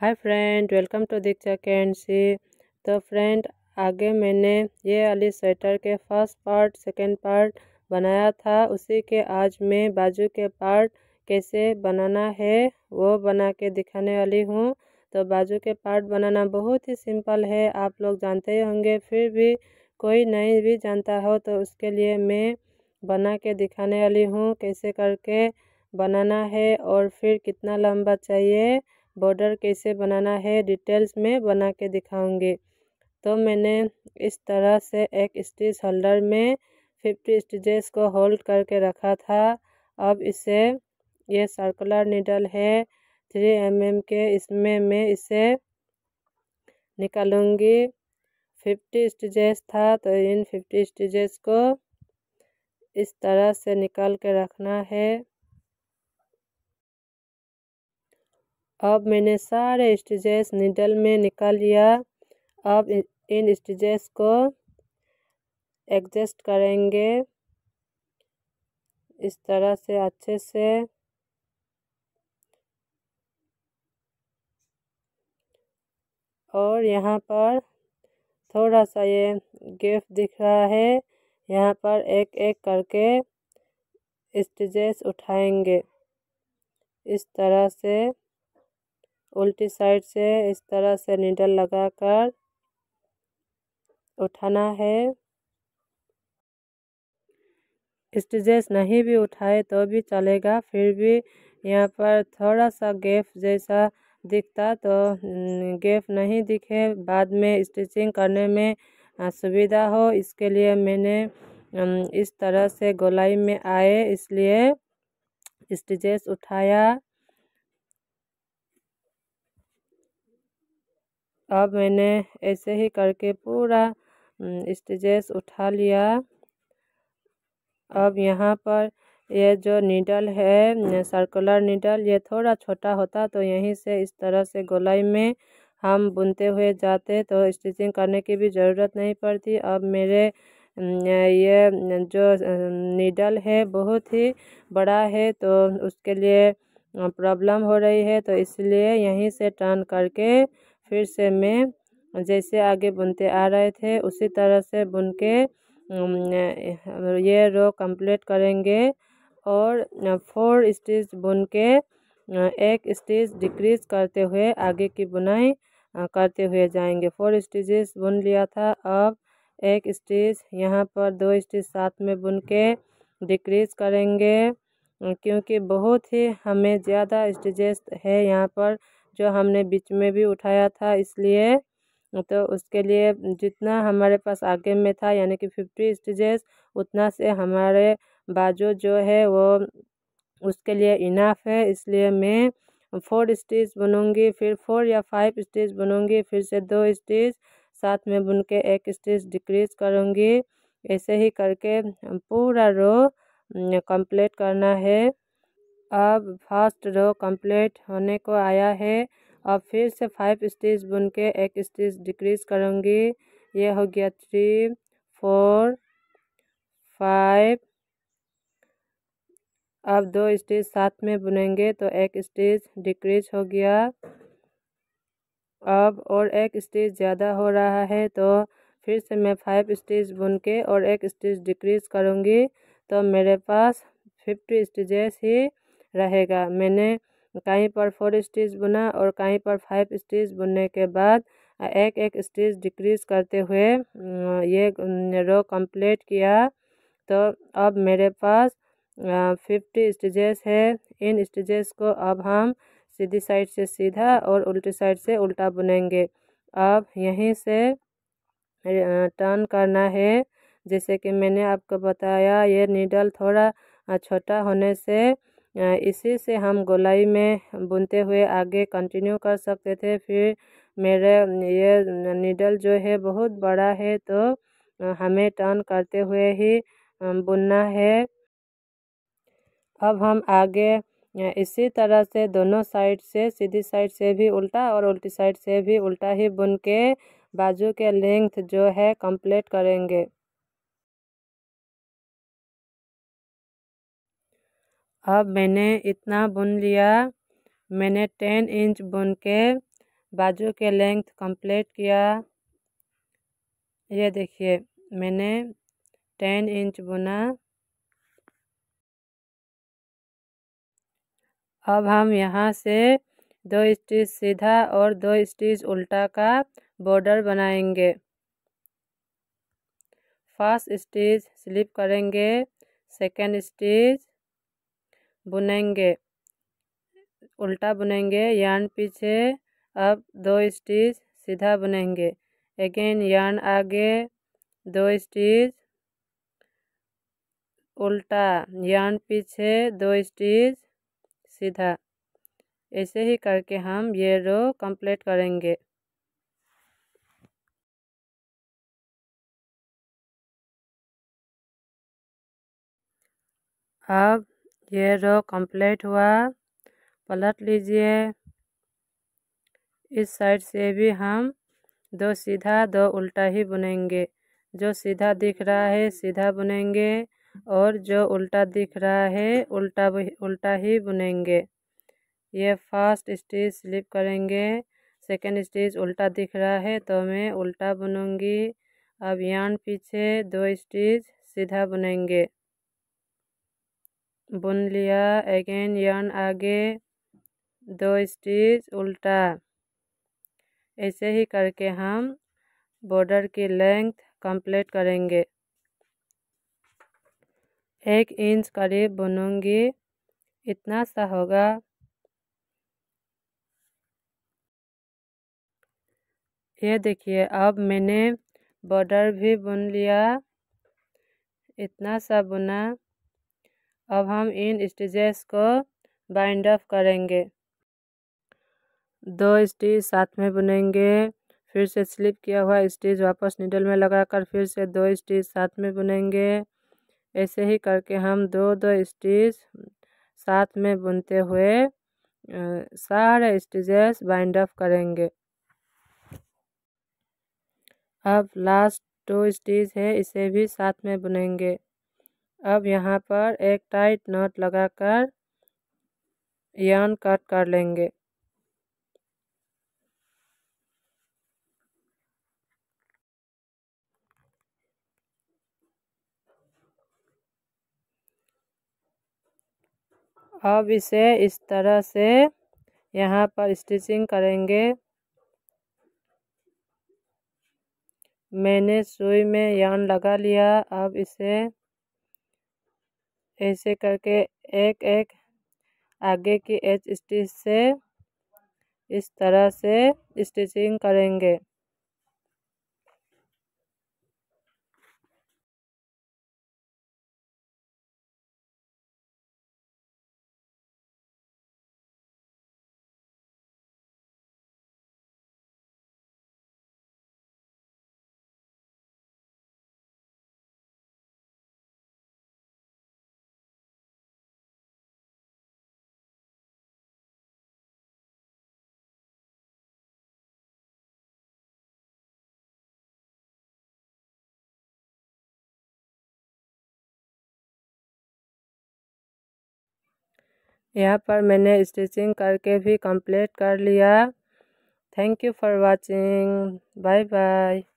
hi friend welcome to Diksha कैंड सी तो फ्रेंड आगे मैंने ये अली स्वेटर के फर्स्ट पार्ट सेकंड पार्ट बनाया था उसी के आज मैं बाजू के पार्ट कैसे बनाना है वो बना के दिखाने वाली हूँ तो बाजू के पार्ट बनाना बहुत ही सिंपल है आप लोग जानते ही होंगे फिर भी कोई नहीं भी जानता हो तो उसके लिए मैं बना के दिखाने वाली हूँ कैसे करके बनाना है और फिर कितना लंबा चाहिए बॉर्डर कैसे बनाना है डिटेल्स में बना के दिखाऊँगी तो मैंने इस तरह से एक स्टिच होल्डर में फिफ्टी स्टिचेस को होल्ड करके रखा था अब इसे ये सर्कुलर निडल है थ्री एम एम के इसमें मैं इसे निकालूंगी फिफ्टी स्टिचेस था तो इन फिफ्टी स्टिचेस को इस तरह से निकाल के रखना है अब मैंने सारे स्टिचेस निडल में निकाल लिया अब इन स्टिचेस को एडजस्ट करेंगे इस तरह से अच्छे से और यहाँ पर थोड़ा सा ये गेप दिख रहा है यहाँ पर एक एक करके स्टिचेस उठाएंगे इस तरह से उल्टी साइड से इस तरह से नीडल लगाकर उठाना है स्टिचेस नहीं भी उठाए तो भी चलेगा फिर भी यहाँ पर थोड़ा सा गैप जैसा दिखता तो गैप नहीं दिखे बाद में स्टिचिंग करने में सुविधा हो इसके लिए मैंने इस तरह से गोलाई में आए इसलिए स्टिजेस उठाया अब मैंने ऐसे ही करके पूरा स्टिचेस उठा लिया अब यहाँ पर ये जो नीडल है सर्कुलर नीडल ये थोड़ा छोटा होता तो यहीं से इस तरह से गोलाई में हम बुनते हुए जाते तो स्टिचिंग करने की भी ज़रूरत नहीं पड़ती अब मेरे ये जो नीडल है बहुत ही बड़ा है तो उसके लिए प्रॉब्लम हो रही है तो इसलिए यहीं से टर्न करके फिर से मैं जैसे आगे बुनते आ रहे थे उसी तरह से बुन के ये रो कंप्लीट करेंगे और फोर स्टिच बुन के एक स्टिच डिक्रीज करते हुए आगे की बुनाई करते हुए जाएंगे फोर स्टिचेस बुन लिया था अब एक स्टिच यहाँ पर दो स्टिच साथ में बुन के डिक्रीज करेंगे क्योंकि बहुत ही हमें ज़्यादा स्टिचेस है यहाँ पर जो हमने बीच में भी उठाया था इसलिए तो उसके लिए जितना हमारे पास आगे में था यानी कि फिफ्टी स्टिचेस उतना से हमारे बाजू जो है वो उसके लिए इनाफ है इसलिए मैं फोर स्टिच बनूंगी फिर फोर या फाइव स्टिच बनूंगी फिर से दो स्टिच साथ में बुन के एक स्टिच डिक्रीज करूंगी ऐसे ही करके पूरा रो कंप्लीट करना है अब फर्स्ट रो कंप्लीट होने को आया है अब फिर से फाइव स्टिच बुन के एक स्टिच डिक्रीज करूँगी ये हो गया थ्री फोर फाइव अब दो स्टिच साथ में बुनेंगे तो एक स्टिच डिक्रीज हो गया अब और एक स्टिच ज़्यादा हो रहा है तो फिर से मैं फाइव स्टिच बुन के और एक स्टिच डिक्रीज करूँगी तो मेरे पास फिफ्टी स्टिचेस ही रहेगा मैंने कहीं पर फोर स्टेज बुना और कहीं पर फाइव स्टेज बुनने के बाद एक एक स्टेज डिक्रीज करते हुए ये रो कंप्लीट किया तो अब मेरे पास फिफ्टी स्टेजेस है इन स्टेजेस को अब हम सीधी साइड से सीधा और उल्टी साइड से उल्टा बुनेंगे अब यहीं से टर्न करना है जैसे कि मैंने आपको बताया ये नीडल थोड़ा छोटा होने से इसी से हम गोलाई में बुनते हुए आगे कंटिन्यू कर सकते थे फिर मेरे ये निडल जो है बहुत बड़ा है तो हमें टर्न करते हुए ही बुनना है अब हम आगे इसी तरह से दोनों साइड से सीधी साइड से भी उल्टा और उल्टी साइड से भी उल्टा ही बुन के बाजू के लेंथ जो है कंप्लीट करेंगे अब मैंने इतना बुन लिया मैंने टेन इंच बुन के बाजू के लेंथ कंप्लीट किया ये देखिए मैंने टेन इंच बुना अब हम यहाँ से दो स्टिच सीधा और दो स्टिच उल्टा का बॉर्डर बनाएंगे फर्स्ट स्टिच स्लिप करेंगे सेकंड स्टिच बुनेंगे उल्टा बुनेंगे यान पीछे अब दो स्टिच सीधा बुनेंगे अगेन यान आगे दो स्टिच उल्टा यान पीछे दो स्टिच सीधा ऐसे ही करके हम ये रो कंप्लीट करेंगे अब ये रो कंप्लीट हुआ पलट लीजिए इस साइड से भी हम दो सीधा दो उल्टा ही बुनेंगे जो सीधा दिख रहा है सीधा बुनेंगे और जो उल्टा दिख रहा है उल्टा उल्टा ही बुनेंगे ये फर्स्ट स्टिच स्लिप करेंगे सेकंड स्टिच उल्टा दिख रहा है तो मैं उल्टा बुनूंगी अब यान पीछे दो स्टिच सीधा बुनेंगे बुन लिया अगेन यन आगे दो स्टिच उल्टा ऐसे ही करके हम बॉर्डर की लेंथ कंप्लीट करेंगे एक इंच करीब बुनूंगी इतना सा होगा ये देखिए अब मैंने बॉर्डर भी बुन लिया इतना सा बुना अब हम इन स्टिचेस को बाइंड अप करेंगे दो स्टिच साथ में बुनेंगे फिर से स्लिप किया हुआ स्टिच वापस निडल में लगाकर फिर से दो स्टिच साथ में बुनेंगे ऐसे ही करके हम दो दो स्टिच साथ में बुनते हुए सारे स्टिचेस बाइंड अप करेंगे अब लास्ट टू स्टिच है इसे भी साथ में बुनेंगे अब यहाँ पर एक टाइट नट लगाकर यान कट कर लेंगे अब इसे इस तरह से यहाँ पर स्टिचिंग करेंगे मैंने सुई में यान लगा लिया अब इसे ऐसे करके एक एक आगे की एच स्टिच से इस तरह से स्टिचिंग करेंगे यहाँ पर मैंने स्टिचिंग करके भी कंप्लीट कर लिया thank you for watching bye bye